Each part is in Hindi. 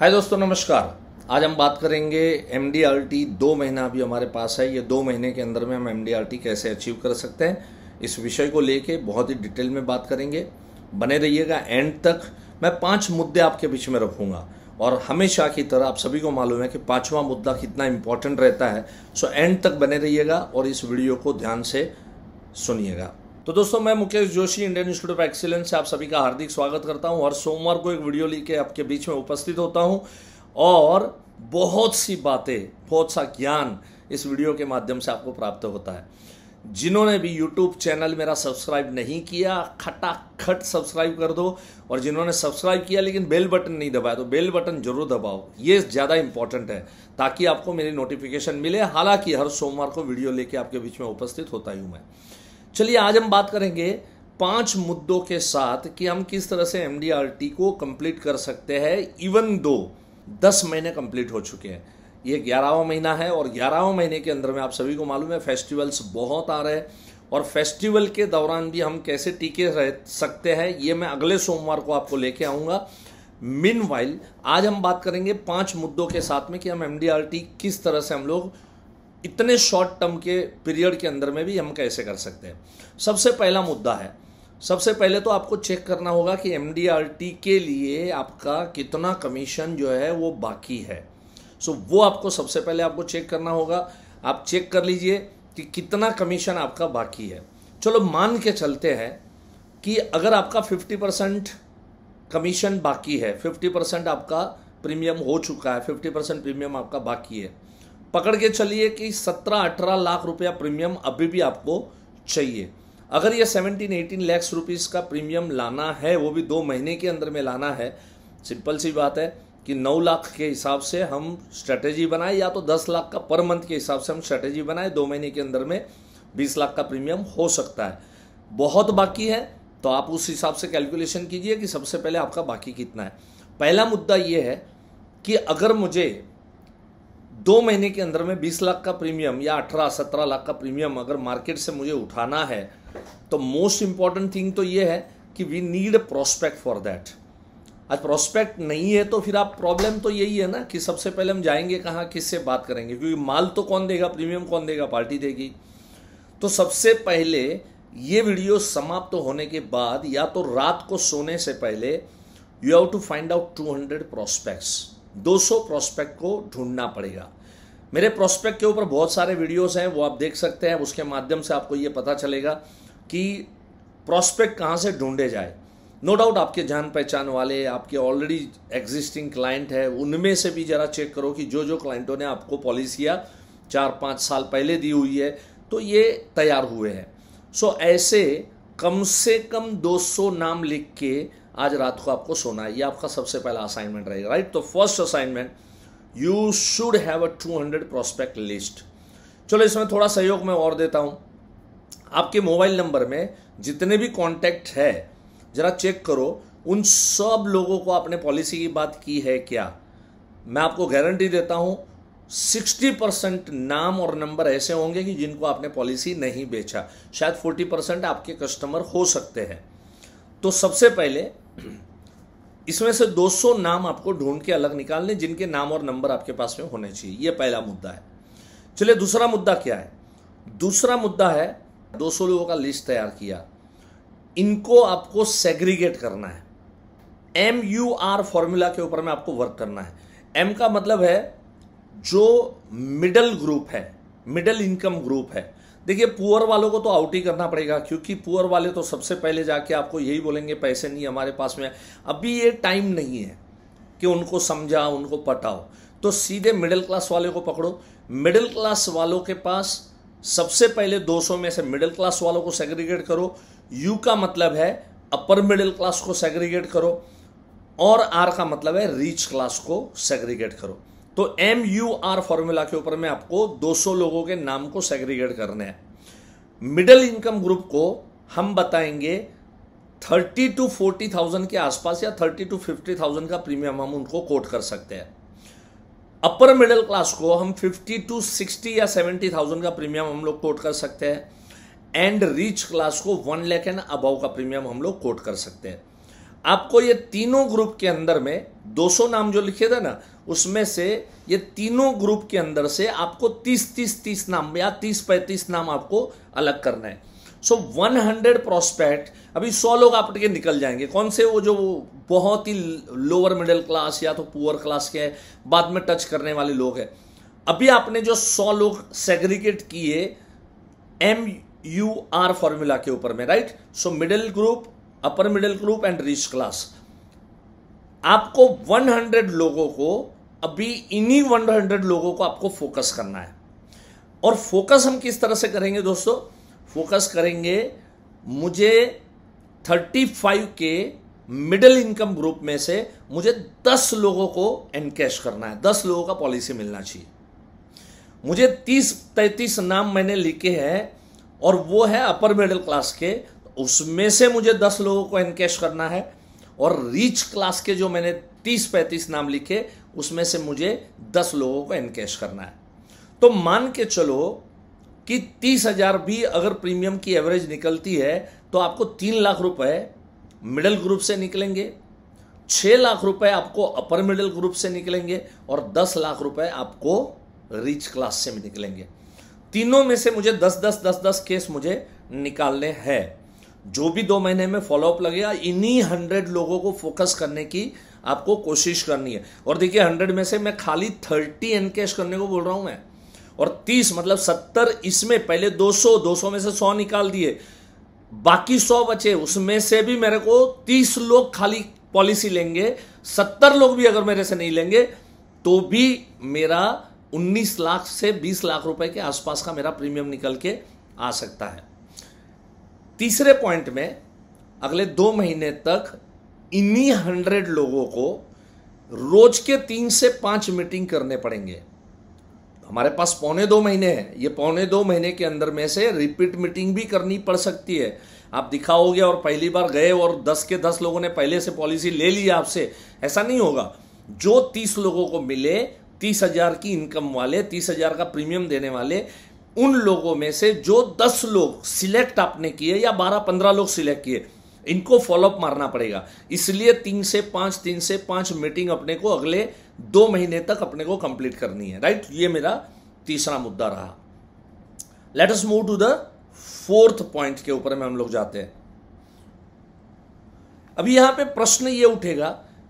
हाय दोस्तों नमस्कार आज हम बात करेंगे एम डी आर टी दो महीना अभी हमारे पास है ये दो महीने के अंदर में हम एम डी आर टी कैसे अचीव कर सकते हैं इस विषय को लेके बहुत ही डिटेल में बात करेंगे बने रहिएगा एंड तक मैं पांच मुद्दे आपके बीच में रखूंगा और हमेशा की तरह आप सभी को मालूम है कि पांचवा मुद्दा कितना इंपॉर्टेंट रहता है सो एंड तक बने रहिएगा और इस वीडियो को ध्यान से सुनिएगा तो दोस्तों मैं Mukesh Joshi Indian institute of excellence से आप सभी का हार्दिक स्वागत करता हूं हर सोमवार को एक वीडियो लेके आपके बीच में उपस्थित होता हूं और बहुत सी बातें बहुत सा ज्ञान इस वीडियो के माध्यम से आपको प्राप्त होता है जिन्होंने भी यूट्यूब चैनल मेरा सब्सक्राइब नहीं किया खटाखट सब्सक्राइब कर दो और जिन्होंने सब्सक्राइब किया लेकिन बेल बटन नहीं दबाया तो बेल बटन जरूर दबाओ ये ज़्यादा इंपॉर्टेंट है ताकि आपको मेरी नोटिफिकेशन मिले हालांकि हर सोमवार को वीडियो लेके आपके बीच में उपस्थित होता ही हूँ मैं चलिए आज हम बात करेंगे पांच मुद्दों के साथ कि हम किस तरह से एम को कंप्लीट कर सकते हैं इवन दो दस महीने कंप्लीट हो चुके हैं ये ग्यारहवा महीना है और ग्यारहवा महीने के अंदर में आप सभी को मालूम है फेस्टिवल्स बहुत आ रहे हैं और फेस्टिवल के दौरान भी हम कैसे टीके रह सकते हैं ये मैं अगले सोमवार को आपको लेके आऊँगा मिन आज हम बात करेंगे पांच मुद्दों के साथ में कि हम एम किस तरह से हम लोग इतने शॉर्ट टर्म के पीरियड के अंदर में भी हम कैसे कर सकते हैं सबसे पहला मुद्दा है सबसे पहले तो आपको चेक करना होगा कि एम के लिए आपका कितना कमीशन जो है वो बाकी है सो so, वो आपको सबसे पहले आपको चेक करना होगा आप चेक कर लीजिए कि कितना कमीशन आपका बाकी है चलो मान के चलते हैं कि अगर आपका 50 परसेंट कमीशन बाकी है 50 परसेंट आपका प्रीमियम हो चुका है 50 परसेंट प्रीमियम आपका बाकी है पकड़ के चलिए कि सत्रह अठारह लाख रुपया प्रीमियम अभी भी आपको चाहिए अगर ये सेवनटीन एटीन लैक्स रुपीज़ का प्रीमियम लाना है वो भी दो महीने के अंदर में लाना है सिंपल सी बात है कि नौ लाख के हिसाब से हम स्ट्रेटेजी बनाए या तो दस लाख का पर मंथ के हिसाब से हम स्ट्रेटेजी बनाए दो महीने के अंदर में बीस लाख का प्रीमियम हो सकता है बहुत बाकी है तो आप उस हिसाब से कैलकुलेशन कीजिए कि सबसे पहले आपका बाकी कितना है पहला मुद्दा ये है कि अगर मुझे दो महीने के अंदर में बीस लाख का प्रीमियम या अठारह सत्रह लाख का प्रीमियम अगर मार्केट से मुझे उठाना है तो मोस्ट इंपॉर्टेंट थिंग तो ये है कि we need a prospect for that आज प्रोस्पेक्ट नहीं है तो फिर आप प्रॉब्लम तो यही है ना कि सबसे पहले हम जाएंगे कहाँ किससे बात करेंगे क्योंकि माल तो कौन देगा प्रीमियम कौन देगा पार्टी देगी तो सबसे पहले ये वीडियो समाप्त तो होने के बाद या तो रात को सोने से पहले you have to find out two hundred prospects 200 prospect को ढूंढना पड़ेगा मेरे प्रोस्पेक्ट के ऊपर बहुत सारे वीडियोस हैं वो आप देख सकते हैं उसके माध्यम से आपको ये पता चलेगा कि प्रोस्पेक्ट कहाँ से ढूंढे जाए नो no डाउट आपके जान पहचान वाले आपके ऑलरेडी एग्जिस्टिंग क्लाइंट है उनमें से भी ज़रा चेक करो कि जो जो क्लाइंटों ने आपको पॉलिसियाँ चार पाँच साल पहले दी हुई है तो ये तैयार हुए हैं सो so, ऐसे कम से कम 200 नाम लिख के आज रात को आपको सोना है ये आपका सबसे पहला असाइनमेंट रहेगा राइट तो first assignment you should have a 200 prospect list चलो इसमें थोड़ा सहयोग मैं और देता हूं आपके मोबाइल नंबर में जितने भी कॉन्टैक्ट है ज़रा चेक करो उन सब लोगों को आपने पॉलिसी की बात की है क्या मैं आपको गारंटी देता हूं सिक्सटी परसेंट नाम और नंबर ऐसे होंगे कि जिनको आपने पॉलिसी नहीं बेचा शायद फोर्टी परसेंट आपके कस्टमर हो सकते हैं तो सबसे पहले इसमें से 200 नाम आपको ढूंढ के अलग निकालने जिनके नाम और नंबर आपके पास में होने चाहिए यह पहला मुद्दा है चलिए दूसरा मुद्दा क्या है दूसरा मुद्दा है 200 लोगों का लिस्ट तैयार किया इनको आपको सेग्रीगेट करना है एम यू आर फॉर्मूला के ऊपर में आपको वर्क करना है एम का मतलब है जो मिडल ग्रुप है मिडल इनकम ग्रुप है देखिए पुअर वालों को तो आउट ही करना पड़ेगा क्योंकि पुअर वाले तो सबसे पहले जाके आपको यही बोलेंगे पैसे नहीं हमारे पास में अभी ये टाइम नहीं है कि उनको समझा उनको पटाओ तो सीधे मिडिल क्लास वाले को पकड़ो मिडिल क्लास वालों के पास सबसे पहले 200 में से मिडिल क्लास वालों को सेग्रीगेट करो यू का मतलब है अपर मिडिल क्लास को सेग्रीगेट करो और आर का मतलब है रिच क्लास को सेग्रीगेट करो तो एम यू आर फॉर्मूला के ऊपर में आपको 200 लोगों के नाम को सेग्रीगेट करने हैं मिडिल इनकम ग्रुप को हम बताएंगे थर्टी टू फोर्टी थाउजेंड के आसपास या थर्टी टू फिफ्टी थाउजेंड का प्रीमियम हम उनको कोट कर सकते हैं अपर मिडिल क्लास को हम फिफ्टी टू सिक्सटी या सेवेंटी थाउजेंड का प्रीमियम हम लोग कोट कर सकते हैं एंड रिच क्लास को वन लैख एंड अबाव का प्रीमियम हम लोग कोट कर सकते हैं आपको ये तीनों ग्रुप के अंदर में 200 नाम जो लिखे थे ना उसमें से ये तीनों ग्रुप के अंदर से आपको 30 30 30 नाम या 30 35 नाम आपको अलग करना है सो so, 100 प्रोस्पेक्ट अभी 100 लोग आपके निकल जाएंगे कौन से वो जो बहुत ही लोअर मिडिल क्लास या तो पुअर क्लास के हैं बाद में टच करने वाले लोग हैं अभी आपने जो 100 लोग सेग्रीगेट किए एम यू आर फॉर्मूला के ऊपर में right so middle group upper middle group and rich class आपको 100 लोगों को अभी इन्हीं 100 लोगों को आपको फोकस करना है और फोकस हम किस तरह से करेंगे दोस्तों फोकस करेंगे मुझे 35 के मिडिल इनकम ग्रुप में से मुझे 10 लोगों को एनकैश करना है 10 लोगों का पॉलिसी मिलना चाहिए मुझे 30 तैतीस नाम मैंने लिखे हैं और वो है अपर मिडिल क्लास के उसमें से मुझे दस लोगों को इनकेश करना है और रीच क्लास के जो मैंने तीस पैंतीस नाम लिखे उसमें से मुझे दस लोगों को इनकेश करना है तो मान के चलो कि तीस हजार भी अगर प्रीमियम की एवरेज निकलती है तो आपको तीन लाख रुपए मिडिल ग्रुप से निकलेंगे छह लाख रुपए आपको अपर मिडिल ग्रुप से निकलेंगे और दस लाख रुपए आपको रिच क्लास से निकलेंगे तीनों में से मुझे दस दस दस दस केस मुझे निकालने हैं जो भी दो महीने में फॉलोअप लगेगा इन्हीं हंड्रेड लोगों को फोकस करने की आपको कोशिश करनी है और देखिए हंड्रेड में से मैं खाली थर्टी एनकेश करने को बोल रहा हूं मैं और तीस मतलब सत्तर इसमें पहले दो सौ दो सौ में से सौ निकाल दिए बाकी सौ बचे उसमें से भी मेरे को तीस लोग खाली पॉलिसी लेंगे सत्तर लोग भी अगर मेरे से नहीं लेंगे तो भी मेरा उन्नीस लाख से बीस लाख रुपए के आसपास का मेरा प्रीमियम निकल के आ सकता है तीसरे पॉइंट में अगले दो महीने तक इन्हीं हंड्रेड लोगों को रोज के तीन से पांच मीटिंग करने पड़ेंगे हमारे पास पौने दो महीने हैं ये पौने दो महीने के अंदर में से रिपीट मीटिंग भी करनी पड़ सकती है आप दिखाओगे और पहली बार गए और दस के दस लोगों ने पहले से पॉलिसी ले ली आपसे ऐसा नहीं होगा जो तीस लोगों को मिले तीस हजार की इनकम वाले तीस हजार का प्रीमियम देने वाले उन लोगों में से जो दस लोग सिलेक्ट आपने किए या बारह पंद्रह लोग सिलेक्ट किए इनको फॉलोअप मारना पड़ेगा इसलिए तीन से पांच तीन से पांच मीटिंग अपने को अगले दो महीने तक अपने को कंप्लीट करनी है राइट ये मेरा तीसरा मुद्दा रहा let us move to the fourth point के ऊपर में हम लोग जाते हैं अभी यहां पे प्रश्न ये उठेगा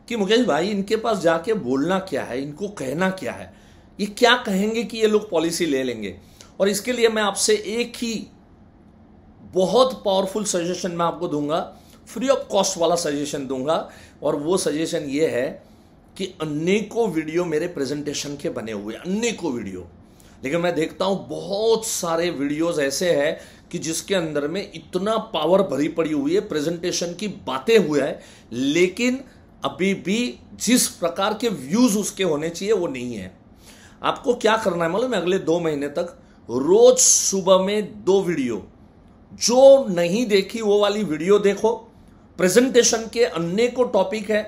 कि मुकेश भाई इनके पास जाके बोलना क्या है इनको कहना क्या है ये क्या कहेंगे कि ये लोग पॉलिसी ले लेंगे और इसके लिए मैं आपसे एक ही बहुत पावरफुल सजेशन मैं आपको दूंगा फ्री ऑफ कॉस्ट वाला सजेशन दूंगा और वो सजेशन ये है कि अनेकों वीडियो मेरे प्रेजेंटेशन के बने हुए अनेकों वीडियो लेकिन मैं देखता हूं बहुत सारे वीडियोस ऐसे हैं कि जिसके अंदर में इतना पावर भरी पड़ी हुई है प्रेजेंटेशन की बातें हुए हैं लेकिन अभी भी जिस प्रकार के व्यूज उसके होने चाहिए वो नहीं है आपको क्या करना है मालूम अगले दो महीने तक रोज सुबह में दो वीडियो जो नहीं देखी वो वाली वीडियो देखो प्रेजेंटेशन के अनेकों टॉपिक है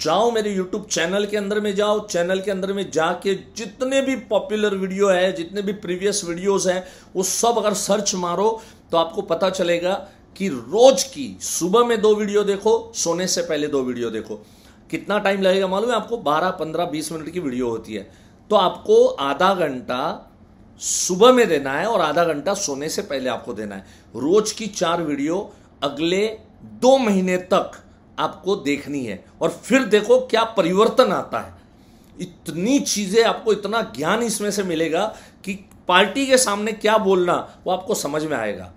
जाओ मेरे यूट्यूब चैनल के अंदर में जाओ चैनल के अंदर में जाके जितने भी पॉपुलर वीडियो है जितने भी प्रीवियस वीडियोस हैं वो सब अगर सर्च मारो तो आपको पता चलेगा कि रोज की सुबह में दो वीडियो देखो सोने से पहले दो वीडियो देखो कितना टाइम लगेगा मालूम है आपको 12 15 20 मिनट की वीडियो होती है तो आपको आधा घंटा सुबह में देना है और आधा घंटा सोने से पहले आपको देना है रोज की चार वीडियो अगले दो महीने तक आपको देखनी है और फिर देखो क्या परिवर्तन आता है इतनी चीजें आपको इतना ज्ञान इसमें से मिलेगा कि पार्टी के सामने क्या बोलना वो आपको समझ में आएगा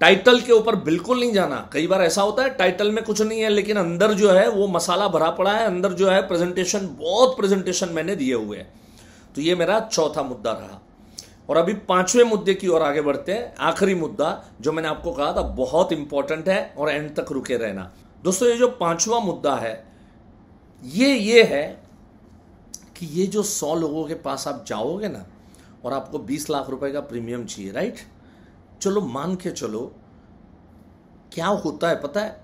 टाइटल के ऊपर बिल्कुल नहीं जाना कई बार ऐसा होता है टाइटल में कुछ नहीं है लेकिन अंदर जो है वो मसाला भरा पड़ा है अंदर जो है प्रेजेंटेशन बहुत प्रेजेंटेशन मैंने दिए हुए हैं तो ये मेरा चौथा मुद्दा रहा और अभी पांचवें मुद्दे की ओर आगे बढ़ते हैं आखिरी मुद्दा जो मैंने आपको कहा था बहुत इंपॉर्टेंट है और एंड तक रुके रहना दोस्तों ये जो पांचवा मुद्दा है ये ये है कि ये जो सौ लोगों के पास आप जाओगे ना और आपको बीस लाख रुपए का प्रीमियम चाहिए राइट चलो मान के चलो क्या होता है पता है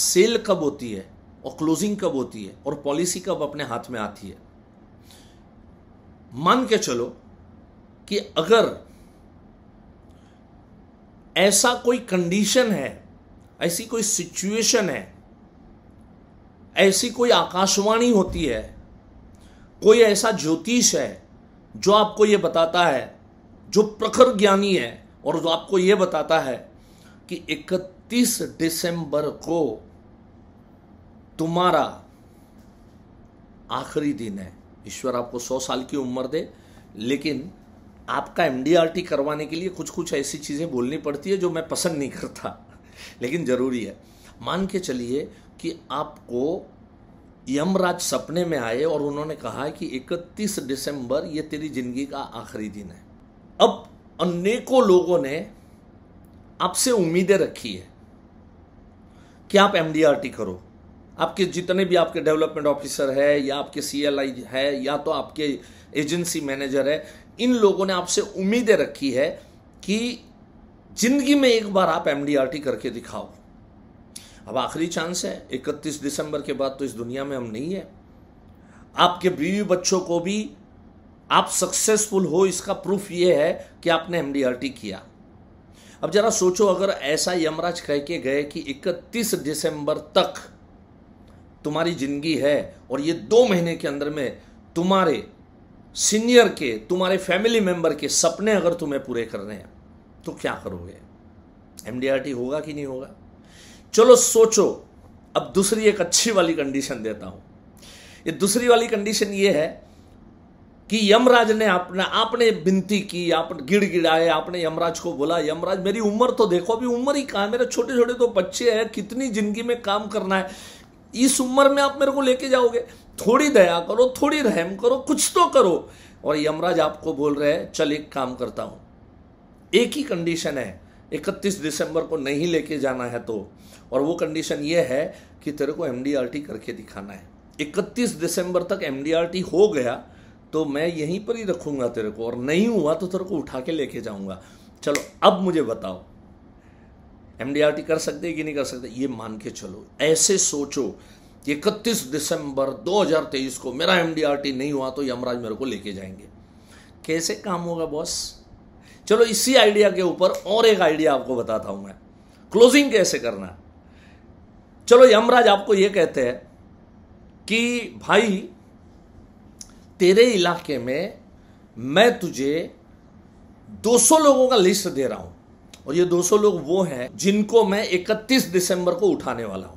सेल कब होती है और क्लोजिंग कब होती है और पॉलिसी कब अपने हाथ में आती है मान के चलो कि अगर ऐसा कोई कंडीशन है ऐसी कोई सिचुएशन है ऐसी कोई आकाशवाणी होती है कोई ऐसा ज्योतिष है जो आपको यह बताता है जो प्रखर ज्ञानी है और जो आपको यह बताता है कि 31 दिसंबर को तुम्हारा आखिरी दिन है ईश्वर आपको सौ साल की उम्र दे लेकिन आपका एम करवाने के लिए कुछ कुछ ऐसी चीज़ें बोलनी पड़ती है जो मैं पसंद नहीं करता लेकिन ज़रूरी है मान के चलिए कि आपको यमराज सपने में आए और उन्होंने कहा कि 31 दिसंबर ये तेरी जिंदगी का आखिरी दिन है अब अनेकों लोगों ने आपसे उम्मीदें रखी है कि आप एम करो आपके जितने भी आपके डेवलपमेंट ऑफिसर है या आपके सी है या तो आपके एजेंसी मैनेजर है इन लोगों ने आपसे उम्मीदें रखी है कि जिंदगी में एक बार आप एमडीआरटी करके दिखाओ अब आखिरी चांस है 31 दिसंबर के बाद तो इस दुनिया में हम नहीं है आपके बीवी बच्चों को भी आप सक्सेसफुल हो इसका प्रूफ यह है कि आपने एमडीआरटी किया अब जरा सोचो अगर ऐसा यमराज कह के गए कि 31 दिसंबर तक तुम्हारी जिंदगी है और ये दो महीने के अंदर में तुम्हारे सीनियर के तुम्हारे फैमिली मेंबर के सपने अगर तुम्हें पूरे करने हैं तो क्या करोगे एमडीआरटी होगा कि नहीं होगा चलो सोचो अब दूसरी एक अच्छी वाली कंडीशन देता हूं ये दूसरी वाली कंडीशन ये है कि यमराज ने आपने आपने विनती की आप गिड़ गिड़ाए आपने यमराज को बोला यमराज मेरी उम्र तो देखो अभी उम्र ही कहा मेरे छोटे छोटे तो बच्चे हैं कितनी जिंदगी में काम करना है इस उम्र में आप मेरे को लेके जाओगे थोड़ी दया करो थोड़ी रहम करो कुछ तो करो और यमराज आपको बोल रहे हैं चल एक काम करता हूं एक ही कंडीशन है इकतीस दिसंबर को नहीं लेके जाना है तो और वो कंडीशन ये है कि तेरे को एम करके दिखाना है इकतीस दिसंबर तक एम हो गया तो मैं यहीं पर ही रखूंगा तेरे को और नहीं हुआ तो तेरे को उठा के लेके जाऊंगा चलो अब मुझे बताओ एम कर सकते कि नहीं कर सकते ये मान के चलो ऐसे सोचो कि इकतीस दिसंबर 2023 को मेरा एम नहीं हुआ तो यमराज मेरे को लेके जाएंगे कैसे काम होगा बॉस चलो इसी आइडिया के ऊपर और एक आइडिया आपको बताता हूं मैं क्लोजिंग कैसे करना चलो यमराज आपको ये कहते हैं कि भाई तेरे इलाके में मैं तुझे 200 लोगों का लिस्ट दे रहा हूं और ये 200 लोग वो हैं जिनको मैं 31 दिसंबर को उठाने वाला हूं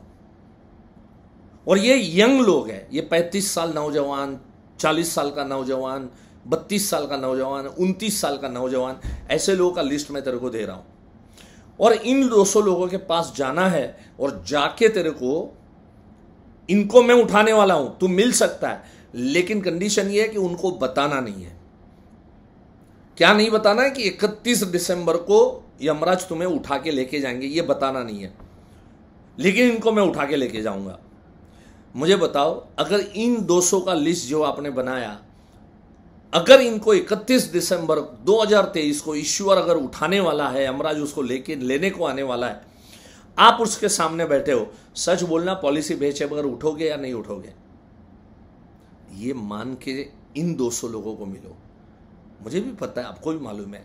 और ये यंग लोग हैं ये 35 साल नौजवान 40 साल का नौजवान 32 साल का नौजवान 29 साल का नौजवान ऐसे लोगों का लिस्ट मैं तेरे को दे रहा हूं और इन 200 लोगों के पास जाना है और जाके तेरे को इनको मैं उठाने वाला हूं तू मिल सकता है लेकिन कंडीशन ये है कि उनको बताना नहीं है क्या नहीं बताना है कि 31 दिसंबर को यमराज तुम्हें उठा के लेके जाएंगे ये बताना नहीं है लेकिन इनको मैं उठा के लेके जाऊंगा मुझे बताओ अगर इन दोषों का लिस्ट जो आपने बनाया अगर इनको 31 दिसंबर 2023 को ईश्वर अगर उठाने वाला है यमराज उसको लेके लेने को आने वाला है आप उसके सामने बैठे हो सच बोलना पॉलिसी बेचे अगर उठोगे या नहीं उठोगे ये मान के इन 200 लोगों को मिलो मुझे भी पता है आपको भी मालूम है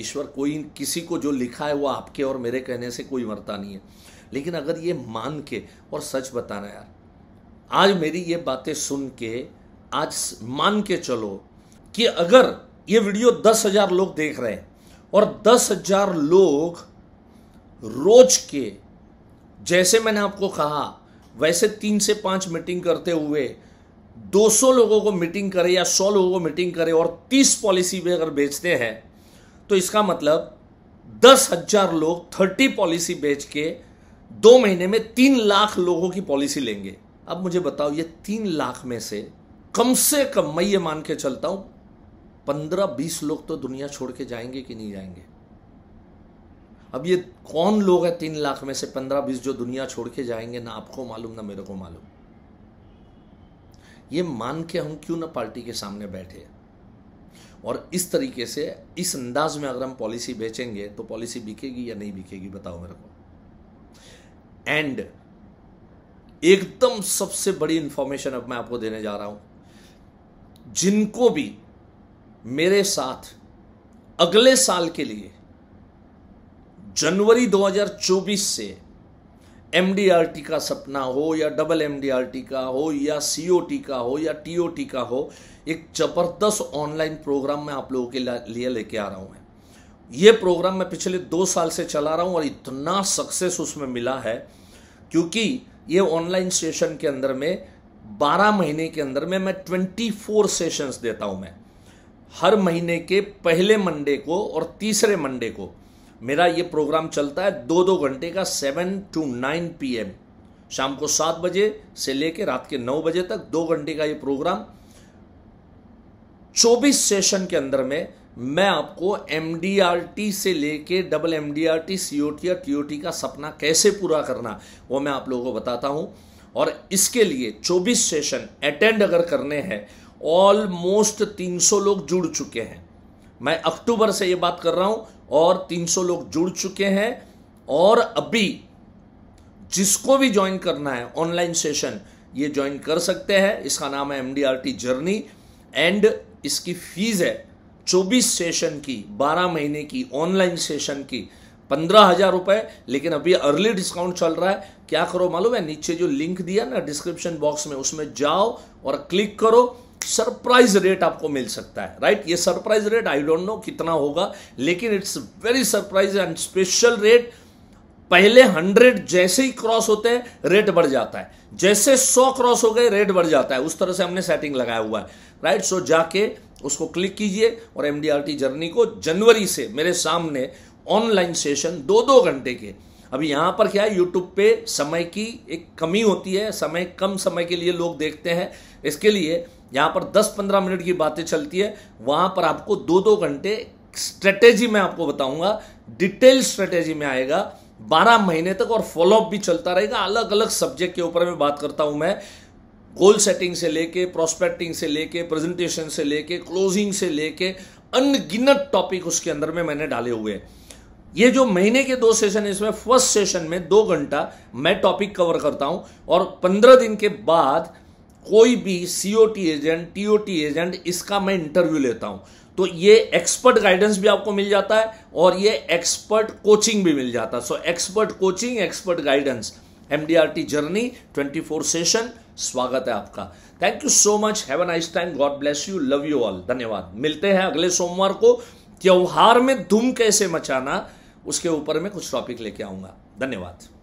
ईश्वर कोई किसी को जो लिखा है वो आपके और मेरे कहने से कोई मरता नहीं है लेकिन अगर ये मान के और सच बताना यार आज मेरी ये बातें सुन के आज मान के चलो कि अगर ये वीडियो दस हजार लोग देख रहे हैं और दस हजार लोग रोज के जैसे मैंने आपको कहा वैसे तीन से पांच मीटिंग करते हुए 200 लोगों को मीटिंग करे या 100 लोगों को मीटिंग करे और 30 पॉलिसी भी अगर बेचते हैं तो इसका मतलब दस हजार लोग थर्टी पॉलिसी बेच के दो महीने में तीन लाख लोगों की पॉलिसी लेंगे अब मुझे बताओ ये तीन लाख में से कम से कम मैं ये मान के चलता हूं पंद्रह बीस लोग तो दुनिया छोड़ के जाएंगे कि नहीं जाएंगे अब ये कौन लोग हैं तीन लाख में से पंद्रह बीस जो दुनिया छोड़ के जाएंगे ना आपको मालूम ना मेरे को मालूम ये मान के हम क्यों ना पार्टी के सामने बैठे और इस तरीके से इस अंदाज में अगर हम पॉलिसी बेचेंगे तो पॉलिसी बिकेगी या नहीं बिकेगी बताओ मेरे को एंड एकदम सबसे बड़ी इंफॉर्मेशन अब मैं आपको देने जा रहा हूं जिनको भी मेरे साथ अगले साल के लिए जनवरी 2024 से एमडीआरटी का सपना हो या डबल एमडीआरटी का हो या सीओटी का हो या टीओटी का हो एक ज़बरदस्त ऑनलाइन प्रोग्राम मैं आप लोगों के लिए लेके आ रहा हूँ मैं ये प्रोग्राम मैं पिछले दो साल से चला रहा हूँ और इतना सक्सेस उसमें मिला है क्योंकि ये ऑनलाइन सेशन के अंदर में बारह महीने के अंदर में मैं ट्वेंटी फोर सेशंस देता हूँ मैं हर महीने के पहले मंडे को और तीसरे मंडे को मेरा ये प्रोग्राम चलता है दो दो घंटे का सेवन टू नाइन पी शाम को सात बजे से लेकर रात के नौ बजे तक दो घंटे का ये प्रोग्राम 24 सेशन के अंदर में मैं आपको एम से लेके double M D R T C O T और टी ओ टी का सपना कैसे पूरा करना वो मैं आप लोगों को बताता हूँ और इसके लिए 24 सेशन अटेंड अगर करने हैं ऑलमोस्ट 300 लोग जुड़ चुके हैं मैं अक्टूबर से ये बात कर रहा हूँ और 300 लोग जुड़ चुके हैं और अभी जिसको भी ज्वाइन करना है ऑनलाइन सेशन ये ज्वाइन कर सकते हैं इसका नाम है एम जर्नी एंड इसकी फीस है चौबीस सेशन की बारह महीने की ऑनलाइन सेशन की पंद्रह हजार रुपए लेकिन अभी अर्ली डिस्काउंट चल रहा है क्या करो मालूम है नीचे जो लिंक दिया ना डिस्क्रिप्शन बॉक्स में उसमें जाओ और क्लिक करो सरप्राइज रेट आपको मिल सकता है राइट ये surprise rate I don't know कितना होगा लेकिन it's very surprise and special rate पहले हंड्रेड जैसे ही क्रॉस होते हैं रेट बढ़ जाता है जैसे सौ क्रॉस हो गए रेट बढ़ जाता है उस तरह से हमने सेटिंग लगाया हुआ है राइट सो जाके उसको क्लिक कीजिए और एम जर्नी को जनवरी से मेरे सामने ऑनलाइन सेशन दो दो घंटे के अभी यहाँ पर क्या है यूट्यूब पे समय की एक कमी होती है समय कम समय के लिए लोग देखते हैं इसके लिए यहाँ पर 10-15 मिनट की बातें चलती है वहाँ पर आपको दो दो घंटे स्ट्रेटेजी में आपको बताऊंगा डिटेल स्ट्रेटेजी में आएगा बारह महीने तक और फॉलोअप भी चलता रहेगा अलग अलग सब्जेक्ट के ऊपर मैं बात करता हूं मैं गोल सेटिंग से लेके प्रोस्पेक्टिंग से लेके प्रेजेंटेशन से लेके क्लोजिंग से लेके अनगिनत टॉपिक उसके अंदर में मैंने डाले हुए ये जो महीने के दो सेशन है इसमें फर्स्ट सेशन में दो घंटा मैं टॉपिक कवर करता हूं और पंद्रह दिन के बाद कोई भी सीओटी एजेंट टीओटी एजेंट इसका मैं इंटरव्यू लेता हूं तो ये एक्सपर्ट गाइडेंस भी आपको मिल जाता है और ये एक्सपर्ट कोचिंग भी मिल जाता है so expert coaching expert guidance M D R T journey twenty four session स्वागत है आपका thank you so much have an nice time God bless you love you all धन्यवाद मिलते हैं अगले सोमवार को त्यौहार में धूम कैसे मचाना उसके ऊपर मैं कुछ टॉपिक लेके आऊंगा धन्यवाद